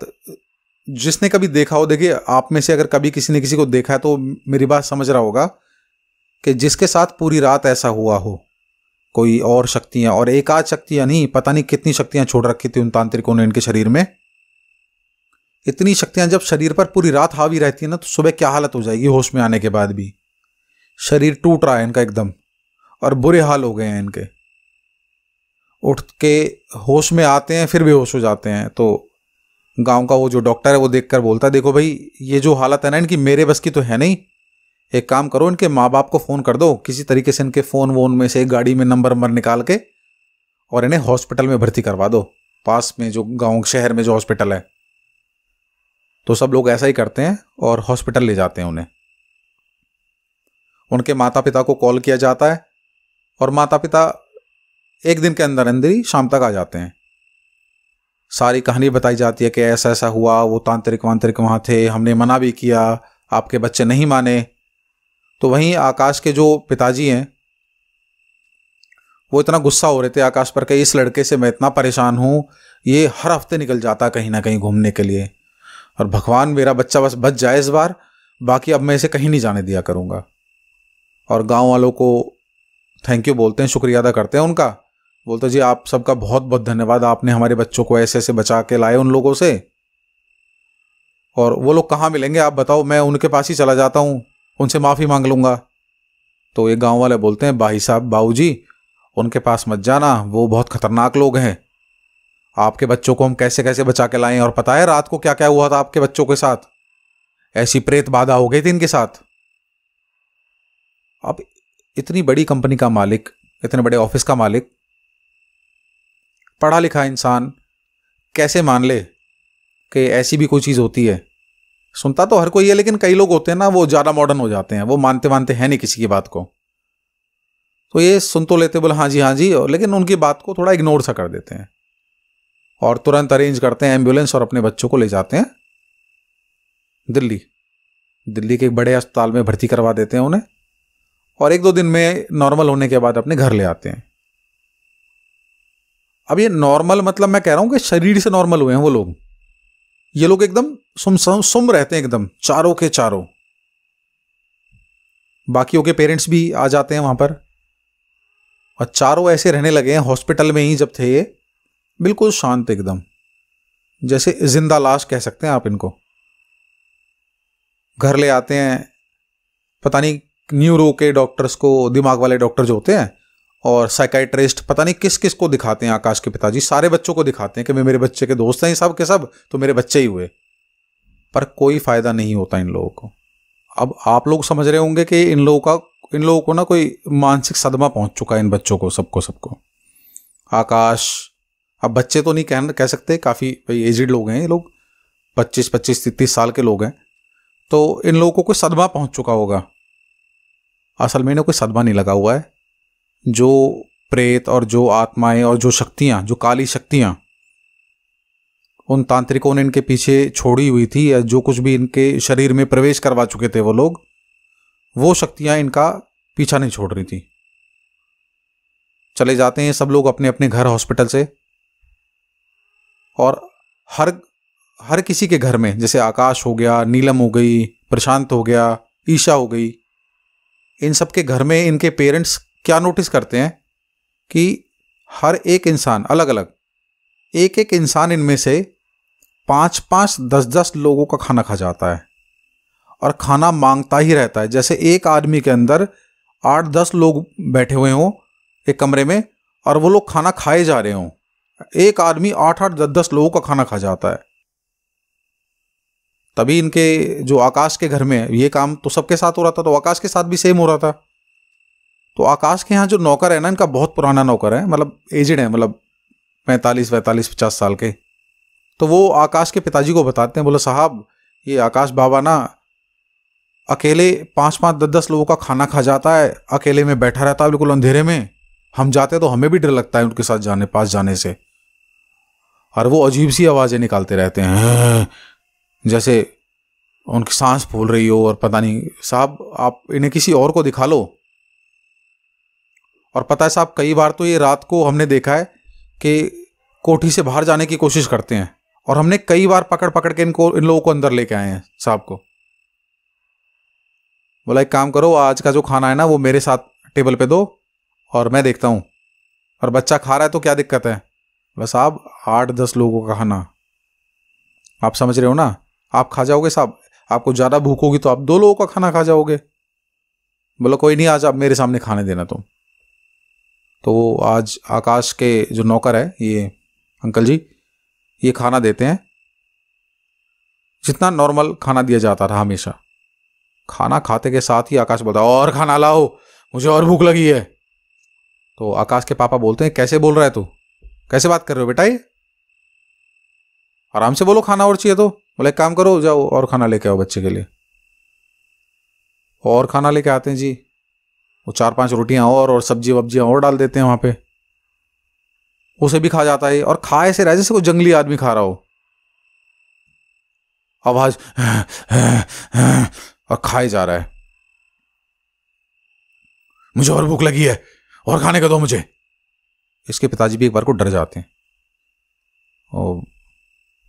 जिसने कभी देखा हो देखिए आप में से अगर कभी किसी ने किसी को देखा है तो मेरी बात समझ रहा होगा कि जिसके साथ पूरी रात ऐसा हुआ हो कोई और शक्तियाँ और एक आध शक्तियाँ नहीं पता नहीं कितनी शक्तियाँ छोड़ रखी थी उन तांत्रिकों ने इनके शरीर में इतनी शक्तियाँ जब शरीर पर पूरी रात हावी रहती है ना तो सुबह क्या हालत हो जाएगी होश में आने के बाद भी शरीर टूट रहा है इनका एकदम और बुरे हाल हो गए हैं इनके उठ के होश में आते हैं फिर भी होश हो जाते हैं तो गांव का वो जो डॉक्टर है वो देखकर बोलता है देखो भाई ये जो हालत है ना इनकी मेरे बस की तो है नहीं एक काम करो इनके माँ बाप को फ़ोन कर दो किसी तरीके से इनके फ़ोन वोन में से गाड़ी में नंबर वंबर निकाल के और इन्हें हॉस्पिटल में भर्ती करवा दो पास में जो गांव शहर में जो हॉस्पिटल है तो सब लोग ऐसा ही करते हैं और हॉस्पिटल ले जाते हैं उन्हें उनके माता पिता को कॉल किया जाता है और माता पिता एक दिन के अंदर अंदर ही शाम तक आ जाते हैं सारी कहानी बताई जाती है कि ऐसा ऐसा हुआ वो तांत्रिक वांत्रिक वहाँ थे हमने मना भी किया आपके बच्चे नहीं माने तो वहीं आकाश के जो पिताजी हैं वो इतना गुस्सा हो रहे थे आकाश पर कि इस लड़के से मैं इतना परेशान हूँ ये हर हफ्ते निकल जाता कहीं ना कहीं घूमने के लिए और भगवान मेरा बच्चा बस बच जाए इस बार बाकी अब मैं इसे कहीं नहीं जाने दिया करूँगा और गांव वालों को थैंक यू बोलते हैं शुक्रिया अदा करते हैं उनका बोलते जी आप सबका बहुत बहुत धन्यवाद आपने हमारे बच्चों को ऐसे ऐसे बचा के लाए उन लोगों से और वो लोग कहाँ मिलेंगे आप बताओ मैं उनके पास ही चला जाता हूँ उनसे माफ़ी मांग लूँगा तो ये गांव वाले बोलते हैं भाई साहब बाबू जी उनके पास मत जाना वो बहुत खतरनाक लोग हैं आपके बच्चों को हम कैसे कैसे बचा के लाएं और पता है रात को क्या क्या हुआ था आपके बच्चों के साथ ऐसी प्रेत बाधा हो गई थी इनके साथ अब इतनी बड़ी कंपनी का मालिक इतने बड़े ऑफिस का मालिक पढ़ा लिखा इंसान कैसे मान ले कि ऐसी भी कोई चीज़ होती है सुनता तो हर कोई है लेकिन कई लोग होते हैं ना वो ज़्यादा मॉडर्न हो जाते हैं वो मानते मानते हैं नहीं किसी की बात को तो ये सुन तो लेते बोले हाँ जी हाँ जी लेकिन उनकी बात को थोड़ा इग्नोर सा कर देते हैं और तुरंत अरेंज करते हैं एम्बुलेंस और अपने बच्चों को ले जाते हैं दिल्ली दिल्ली के एक बड़े अस्पताल में भर्ती करवा देते हैं उन्हें और एक दो दिन में नॉर्मल होने के बाद अपने घर ले आते हैं अब ये नॉर्मल मतलब मैं कह रहा हूं कि शरीर से नॉर्मल हुए हैं वो लोग ये लोग एकदम सुम सुम रहते हैं एकदम चारों के चारों बाकियों के पेरेंट्स भी आ जाते हैं वहां पर और चारों ऐसे रहने लगे हैं हॉस्पिटल में ही जब थे ये बिल्कुल शांत एकदम जैसे जिंदा लाश कह सकते हैं आप इनको घर ले आते हैं पता नहीं न्यूरो के डॉक्टर्स को दिमाग वाले डॉक्टर जो होते हैं और साइकाइट्रिस्ट पता नहीं किस किस को दिखाते हैं आकाश के पिताजी सारे बच्चों को दिखाते हैं कि मैं मेरे बच्चे के दोस्त हैं सब के सब तो मेरे बच्चे ही हुए पर कोई फ़ायदा नहीं होता इन लोगों को अब आप लोग समझ रहे होंगे कि इन लोगों का इन लोगों को ना कोई मानसिक सदमा पहुंच चुका है इन बच्चों को सबको सबको आकाश अब बच्चे तो नहीं कह कह सकते काफ़ी भाई एजड लोग हैं ये लोग पच्चीस पच्चीस तीस साल के लोग हैं तो इन लोगों को कोई सदमा पहुंच चुका होगा असल में इन्हें कोई सदमा नहीं लगा हुआ है जो प्रेत और जो आत्माएं और जो शक्तियां जो काली शक्तियां उन तांत्रिकों ने इनके पीछे छोड़ी हुई थी या जो कुछ भी इनके शरीर में प्रवेश करवा चुके थे वो लोग वो शक्तियां इनका पीछा नहीं छोड़ रही थी चले जाते हैं सब लोग अपने अपने घर हॉस्पिटल से और हर हर किसी के घर में जैसे आकाश हो गया नीलम हो गई प्रशांत हो गया ईशा हो गई इन सब के घर में इनके पेरेंट्स क्या नोटिस करते हैं कि हर एक इंसान अलग अलग एक एक इंसान इनमें से पाँच पाँच दस दस लोगों का खाना खा जाता है और खाना मांगता ही रहता है जैसे एक आदमी के अंदर आठ दस लोग बैठे हुए हों एक कमरे में और वो लोग खाना खाए जा रहे हों एक आदमी आठ आठ दस दस लोगों का खाना खा जाता है तभी इनके जो आकाश के घर में ये काम तो सबके साथ हो रहा था तो आकाश के साथ भी सेम हो रहा था तो आकाश के यहाँ जो नौकर है ना इनका बहुत पुराना नौकर है मतलब एजड है मतलब पैंतालीस वैंतालीस पचास साल के तो वो आकाश के पिताजी को बताते हैं बोले साहब ये आकाश बाबा ना अकेले पाँच पाँच दस दस लोगों का खाना खा जाता है अकेले में बैठा रहता है बिल्कुल अंधेरे में हम जाते तो हमें भी डर लगता है उनके साथ जाने पास जाने से और वो अजीब सी आवाज़ें निकालते रहते हैं जैसे उनकी सांस फूल रही हो और पता नहीं साहब आप इन्हें किसी और को दिखा लो और पता है साहब कई बार तो ये रात को हमने देखा है कि कोठी से बाहर जाने की कोशिश करते हैं और हमने कई बार पकड़ पकड़ के इनको इन लोगों को अंदर लेके आए हैं साहब को बोला एक काम करो आज का जो खाना है ना वो मेरे साथ टेबल पे दो और मैं देखता हूँ और बच्चा खा रहा है तो क्या दिक्कत है बस आप आठ दस लोगों का खाना आप समझ रहे हो ना आप खा जाओगे साहब आपको ज़्यादा भूख होगी तो आप दो लोगों का खाना खा जाओगे बोलो कोई नहीं आज आप मेरे सामने खाने देना तुम तो वो आज आकाश के जो नौकर है ये अंकल जी ये खाना देते हैं जितना नॉर्मल खाना दिया जाता था हमेशा खाना खाते के साथ ही आकाश बोलता और खाना लाओ मुझे और भूख लगी है तो आकाश के पापा बोलते हैं कैसे बोल रहा है तू कैसे बात कर रहे हो बेटा ये आराम से बोलो खाना और चाहिए तो बोले एक काम करो जाओ और खाना लेके आओ बच्चे के लिए और खाना लेके आते हैं जी वो चार पांच रोटियां और और सब्जी वब्जियां और डाल देते हैं वहां पे उसे भी खा जाता है और खाए से रह जैसे कोई जंगली आदमी खा रहा हो आवाज और खाए जा रहा है मुझे और भूख लगी है और खाने का दो मुझे इसके पिताजी भी एक बार को डर जाते हैं और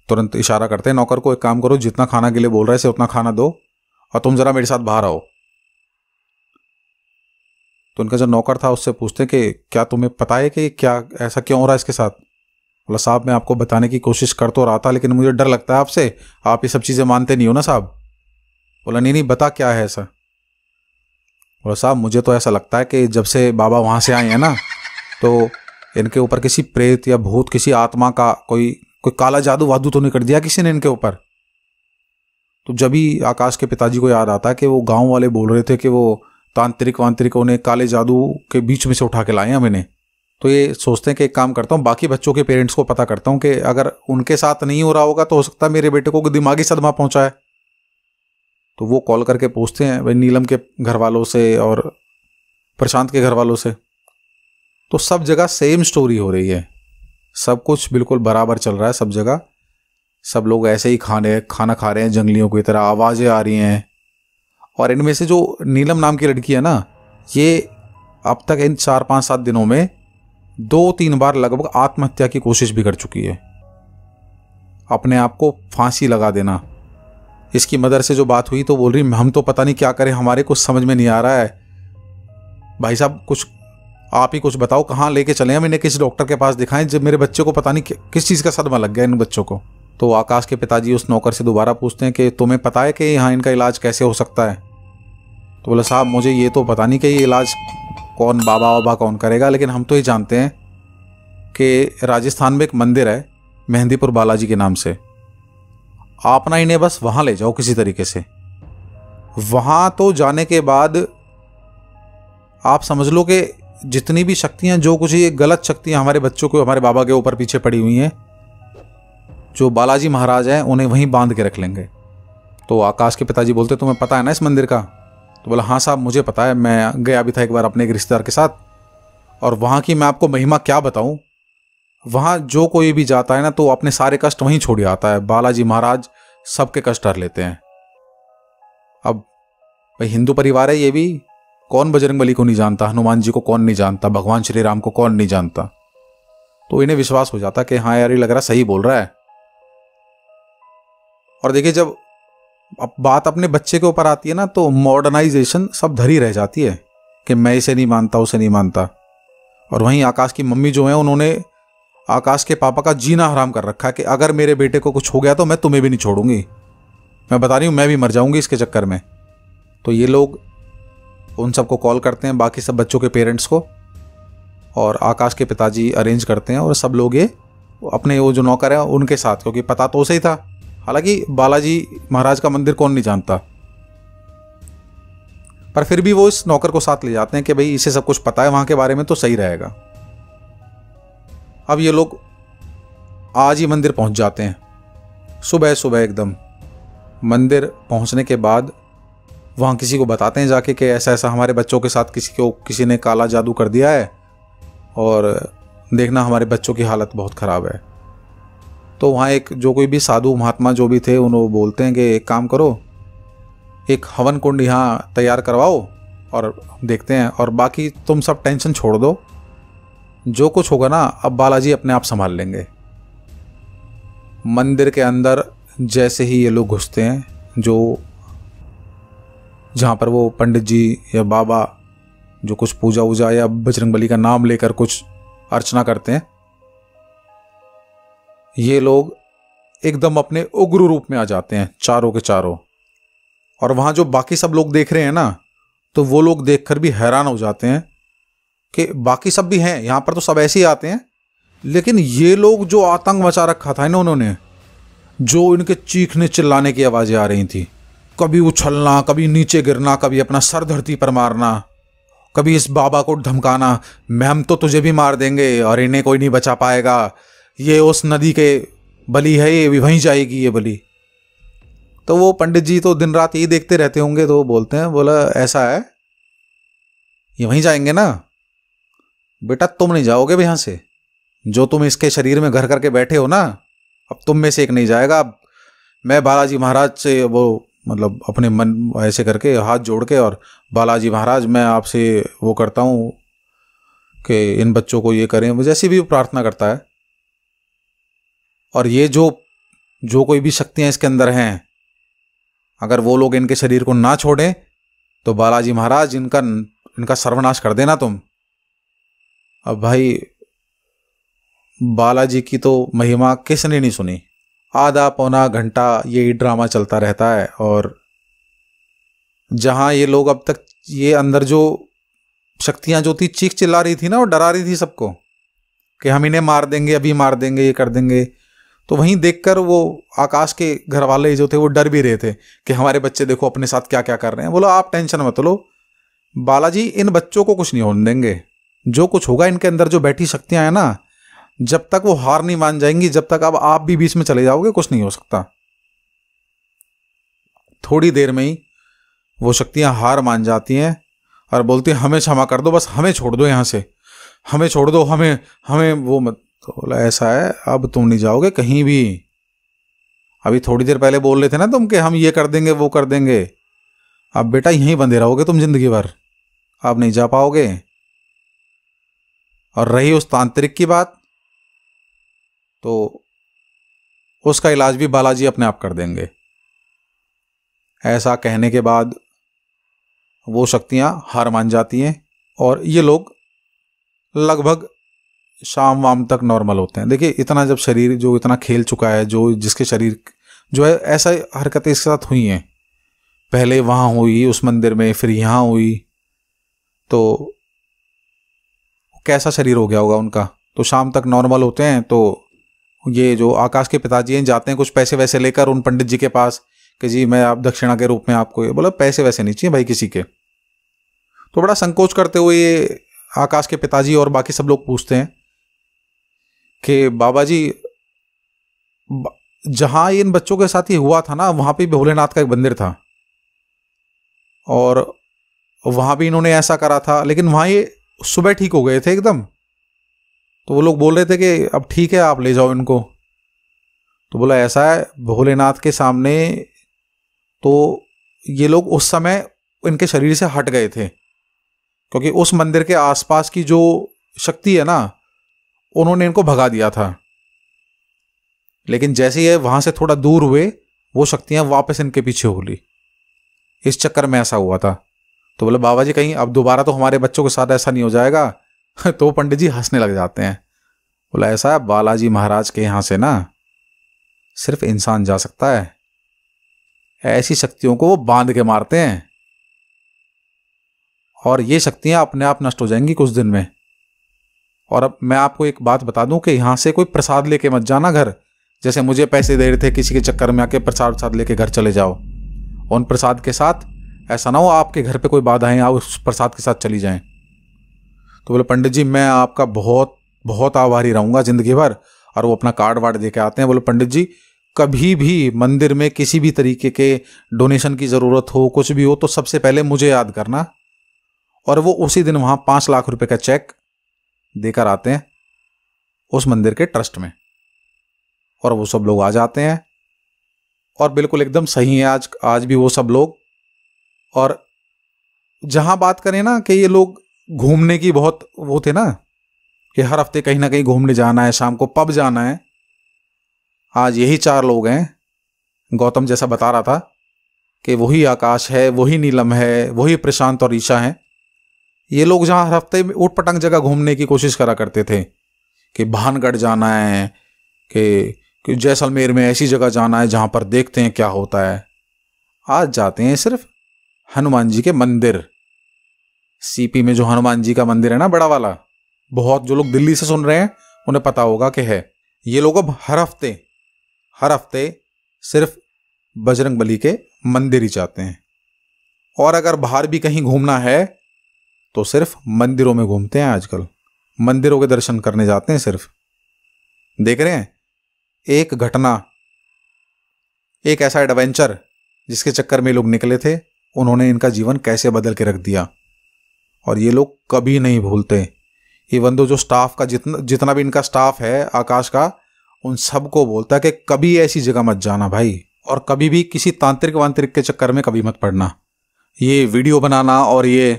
तुरंत इशारा करते हैं नौकर को एक काम करो जितना खाना के लिए बोल रहे हैं उतना खाना दो और तुम ज़रा मेरे साथ बाहर आओ तो उनका जो नौकर था उससे पूछते हैं कि क्या तुम्हें पता है कि क्या ऐसा क्यों हो रहा है इसके साथ बोला साहब मैं आपको बताने की कोशिश कर तो रहा था लेकिन मुझे डर लगता है आपसे आप ये सब चीज़ें मानते नहीं हो ना साहब बोला नहीं नहीं बता क्या है ऐसा बोला साहब मुझे तो ऐसा लगता है कि जब से बाबा वहाँ से आए हैं ना तो इनके ऊपर किसी प्रेत या भूत किसी आत्मा का कोई कोई काला जादू वादू तो नहीं कर दिया किसी ने इनके ऊपर तो जब ही आकाश के पिताजी को याद आता कि वो गांव वाले बोल रहे थे कि वो तांत्रिक वांत्रिकों ने काले जादू के बीच में से उठा के लाए हैं मैंने तो ये सोचते हैं कि एक काम करता हूँ बाकी बच्चों के पेरेंट्स को पता करता हूँ कि अगर उनके साथ नहीं हो रहा होगा तो हो सकता है मेरे बेटे को दिमागी सदमा पहुँचा है तो वो कॉल करके पूछते हैं भाई नीलम के घर वालों से और प्रशांत के घर वालों से तो सब जगह सेम स्टोरी हो रही है सब कुछ बिल्कुल बराबर चल रहा है सब जगह सब लोग ऐसे ही खाने खाना खा रहे हैं जंगलियों की तरह आवाज़ें आ रही हैं और इनमें से जो नीलम नाम की लड़की है ना ये अब तक इन चार पाँच सात दिनों में दो तीन बार लगभग आत्महत्या की कोशिश भी कर चुकी है अपने आप को फांसी लगा देना इसकी मदर से जो बात हुई तो बोल रही हम तो पता नहीं क्या करें हमारे कुछ समझ में नहीं आ रहा है भाई साहब कुछ आप ही कुछ बताओ कहाँ लेके चले हम इन्हें किस डॉक्टर के पास दिखाएं जब मेरे बच्चे को पता नहीं किस चीज़ का सदमा लग गया इन बच्चों को तो आकाश के पिताजी उस नौकर से दोबारा पूछते हैं कि तुम्हें पता है कि यहाँ इनका इलाज कैसे हो सकता है तो बोला साहब मुझे ये तो पता नहीं कि ये इलाज कौन बाबा वाबा कौन करेगा लेकिन हम तो ये जानते हैं कि राजस्थान में एक मंदिर है मेहंदीपुर बालाजी के नाम से आप ना इन्हें बस वहाँ ले जाओ किसी तरीके से वहाँ तो जाने के बाद आप समझ लो कि जितनी भी शक्तियाँ जो कुछ ये गलत शक्तियाँ हमारे बच्चों को हमारे बाबा के ऊपर पीछे पड़ी हुई हैं जो बालाजी महाराज हैं उन्हें वहीं बांध के रख लेंगे तो आकाश के पिताजी बोलते तुम्हें पता है ना इस मंदिर का तो बोला हाँ साहब मुझे पता है मैं गया भी था एक बार अपने एक रिश्तेदार के साथ और वहाँ की मैं आपको महिमा क्या बताऊँ वहाँ जो कोई भी जाता है ना तो अपने सारे कष्ट वहीं छोड़ आता है बालाजी महाराज सबके कष्ट हर लेते हैं अब भाई हिंदू परिवार है ये भी कौन बजरंग बली को नहीं जानता हनुमान जी को कौन नहीं जानता भगवान श्री राम को कौन नहीं जानता तो इन्हें विश्वास हो जाता कि हाँ यार ये लग रहा सही बोल रहा है और देखिए जब अब बात अपने बच्चे के ऊपर आती है ना तो मॉडर्नाइजेशन सब धरी रह जाती है कि मैं इसे नहीं मानता उसे नहीं मानता और वहीं आकाश की मम्मी जो है उन्होंने आकाश के पापा का जीना हराम कर रखा कि अगर मेरे बेटे को कुछ हो गया तो मैं तुम्हें भी नहीं छोड़ूंगी मैं बता रही हूँ मैं भी मर जाऊंगी इसके चक्कर में तो ये लोग उन सबको कॉल करते हैं बाकी सब बच्चों के पेरेंट्स को और आकाश के पिताजी अरेंज करते हैं और सब लोग ये अपने वो जो नौकर हैं उनके साथ क्योंकि पता तो उसे ही था हालांकि बालाजी महाराज का मंदिर कौन नहीं जानता पर फिर भी वो इस नौकर को साथ ले जाते हैं कि भाई इसे सब कुछ पता है वहाँ के बारे में तो सही रहेगा अब ये लोग आज ही मंदिर पहुँच जाते हैं सुबह सुबह एकदम मंदिर पहुँचने के बाद वहाँ किसी को बताते हैं जाके कि ऐसा ऐसा हमारे बच्चों के साथ किसी को किसी ने काला जादू कर दिया है और देखना हमारे बच्चों की हालत बहुत ख़राब है तो वहाँ एक जो कोई भी साधु महात्मा जो भी थे उन्होंने बोलते हैं कि एक काम करो एक हवन कुंड यहाँ तैयार करवाओ और देखते हैं और बाकी तुम सब टेंशन छोड़ दो जो कुछ होगा ना अब बालाजी अपने आप संभाल लेंगे मंदिर के अंदर जैसे ही ये लोग घुसते हैं जो जहाँ पर वो पंडित जी या बाबा जो कुछ पूजा उजा या बजरंग बली का नाम लेकर कुछ अर्चना करते हैं ये लोग एकदम अपने उग्र रूप में आ जाते हैं चारों के चारों और वहाँ जो बाकी सब लोग देख रहे हैं ना तो वो लोग देखकर भी हैरान हो जाते हैं कि बाकी सब भी हैं यहाँ पर तो सब ऐसे ही आते हैं लेकिन ये लोग जो आतंक मचा रखा था ना उन्होंने जो इनके चीखने चिल्लाने की आवाज़ें आ रही थी कभी उछलना कभी नीचे गिरना कभी अपना सर धरती पर मारना कभी इस बाबा को धमकाना मैम तो तुझे भी मार देंगे और इन्हें कोई नहीं बचा पाएगा ये उस नदी के बली है ये भी वहीं जाएगी ये बली तो वो पंडित जी तो दिन रात यही देखते रहते होंगे तो बोलते हैं बोला ऐसा है ये वहीं जाएंगे ना बेटा तुम नहीं जाओगे भी यहाँ से जो तुम इसके शरीर में घर करके बैठे हो ना अब तुम में से एक नहीं जाएगा अब मैं बालाजी महाराज से वो मतलब अपने मन ऐसे करके हाथ जोड़ के और बालाजी महाराज मैं आपसे वो करता हूँ कि इन बच्चों को ये करें जैसी भी प्रार्थना करता है और ये जो जो कोई भी शक्तियाँ इसके अंदर हैं अगर वो लोग इनके शरीर को ना छोड़ें तो बालाजी महाराज इनका इनका सर्वनाश कर देना तुम अब भाई बालाजी की तो महिमा किसने नहीं सुनी आधा पौना घंटा ये ड्रामा चलता रहता है और जहाँ ये लोग अब तक ये अंदर जो शक्तियाँ जो थी चीख चिल्ला रही थी ना और डरा रही थी सबको कि हम इन्हें मार देंगे अभी मार देंगे ये कर देंगे तो वहीं देखकर वो आकाश के घर वाले जो थे वो डर भी रहे थे कि हमारे बच्चे देखो अपने साथ क्या क्या कर रहे हैं बोलो आप टेंशन मत लो बालाजी इन बच्चों को कुछ नहीं होने देंगे जो कुछ होगा इनके अंदर जो बैठी शक्तियाँ हैं ना जब तक वो हार नहीं मान जाएंगी जब तक अब आप भी बीच में चले जाओगे कुछ नहीं हो सकता थोड़ी देर में ही वो शक्तियां हार मान जाती हैं और बोलती हैं हमें क्षमा कर दो बस हमें छोड़ दो यहां से हमें छोड़ दो हमें हमें वो मत तो बोला ऐसा है अब तुम नहीं जाओगे कहीं भी अभी थोड़ी देर पहले बोल रहे थे ना तुम कि हम ये कर देंगे वो कर देंगे अब बेटा यहीं बंधे रहोगे तुम जिंदगी भर आप नहीं जा पाओगे और रही उस तांत्रिक की बात तो उसका इलाज भी बालाजी अपने आप कर देंगे ऐसा कहने के बाद वो शक्तियाँ हार मान जाती हैं और ये लोग लगभग शाम वाम तक नॉर्मल होते हैं देखिए इतना जब शरीर जो इतना खेल चुका है जो जिसके शरीर जो है ऐसा हरकतें इसके साथ हुई हैं पहले वहाँ हुई उस मंदिर में फिर यहाँ हुई तो कैसा शरीर हो गया होगा उनका तो शाम तक नॉर्मल होते हैं तो ये जो आकाश के पिताजी हैं जाते हैं कुछ पैसे वैसे लेकर उन पंडित जी के पास कि जी मैं आप दक्षिणा के रूप में आपको ये बोला मतलब पैसे वैसे नहीं चाहिए भाई किसी के तो बड़ा संकोच करते हुए ये आकाश के पिताजी और बाकी सब लोग पूछते हैं कि बाबा जी जहाँ इन बच्चों के साथ ये हुआ था ना वहाँ पे भोलेनाथ का एक मंदिर था और वहाँ भी इन्होंने ऐसा करा था लेकिन वहाँ ये सुबह ठीक हो गए थे एकदम तो वो लोग बोल रहे थे कि अब ठीक है आप ले जाओ इनको तो बोला ऐसा है भोलेनाथ के सामने तो ये लोग उस समय इनके शरीर से हट गए थे क्योंकि उस मंदिर के आसपास की जो शक्ति है ना उन्होंने इनको भगा दिया था लेकिन जैसे ही वहाँ से थोड़ा दूर हुए वो शक्तियाँ वापस इनके पीछे हो ली इस चक्कर में ऐसा हुआ था तो बोले बाबा जी कहीं अब दोबारा तो हमारे बच्चों के साथ ऐसा नहीं हो जाएगा तो पंडित जी हंसने लग जाते हैं बोला ऐसा बालाजी महाराज के यहां से ना सिर्फ इंसान जा सकता है ऐसी शक्तियों को वो बांध के मारते हैं और ये शक्तियां अपने आप नष्ट हो जाएंगी कुछ दिन में और अब मैं आपको एक बात बता दूं कि यहां से कोई प्रसाद लेके मत जाना घर जैसे मुझे पैसे दे रहे थे किसी के चक्कर में आके प्रसाद प्रसाद लेके घर चले जाओ उन प्रसाद के साथ ऐसा ना हो आपके घर पे कोई बाधाएं आप उस प्रसाद के साथ चली जाएं तो बोले पंडित जी मैं आपका बहुत बहुत आभारी रहूँगा ज़िंदगी भर और वो अपना कार्ड वार्ड दे के आते हैं बोले पंडित जी कभी भी मंदिर में किसी भी तरीके के डोनेशन की ज़रूरत हो कुछ भी हो तो सबसे पहले मुझे याद करना और वो उसी दिन वहाँ पाँच लाख रुपए का चेक देकर आते हैं उस मंदिर के ट्रस्ट में और वो सब लोग आ जाते हैं और बिल्कुल एकदम सही है आज आज भी वो सब लोग और जहाँ बात करें ना कि ये लोग घूमने की बहुत वो थे ना कि हर हफ्ते कहीं ना कहीं घूमने जाना है शाम को पब जाना है आज यही चार लोग हैं गौतम जैसा बता रहा था कि वही आकाश है वही नीलम है वही प्रशांत और ईशा हैं ये लोग जहाँ हर हफ्ते में ऊट पटंग जगह घूमने की कोशिश करा करते थे कि भानगढ़ जाना है कि जैसलमेर में ऐसी जगह जाना है जहाँ पर देखते हैं क्या होता है आज जाते हैं सिर्फ हनुमान जी के मंदिर सीपी में जो हनुमान जी का मंदिर है ना बड़ा वाला बहुत जो लोग दिल्ली से सुन रहे हैं उन्हें पता होगा कि है ये लोग अब हर हफ्ते हर हफ्ते सिर्फ बजरंग बली के मंदिर ही जाते हैं और अगर बाहर भी कहीं घूमना है तो सिर्फ मंदिरों में घूमते हैं आजकल मंदिरों के दर्शन करने जाते हैं सिर्फ देख रहे हैं एक घटना एक ऐसा एडवेंचर जिसके चक्कर में लोग निकले थे उन्होंने इनका जीवन कैसे बदल के रख दिया और ये लोग कभी नहीं भूलते इवन दो जो स्टाफ का जितना जितना भी इनका स्टाफ है आकाश का उन सबको बोलता है कि कभी ऐसी जगह मत जाना भाई और कभी भी किसी तांत्रिक वांत्रिक के चक्कर में कभी मत पड़ना ये वीडियो बनाना और ये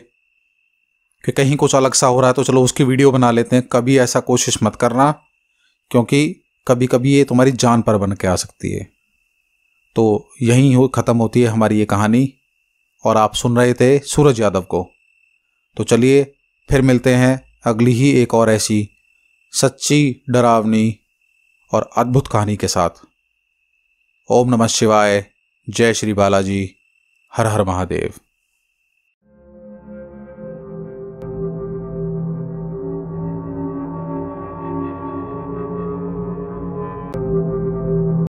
कि कहीं कुछ अलग सा हो रहा है तो चलो उसकी वीडियो बना लेते हैं कभी ऐसा कोशिश मत करना क्योंकि कभी कभी ये तुम्हारी जान पर बन के आ सकती है तो यहीं हो ख़त्म होती है हमारी ये कहानी और आप सुन रहे थे सूरज यादव को तो चलिए फिर मिलते हैं अगली ही एक और ऐसी सच्ची डरावनी और अद्भुत कहानी के साथ ओम नमः शिवाय जय श्री बालाजी हर हर महादेव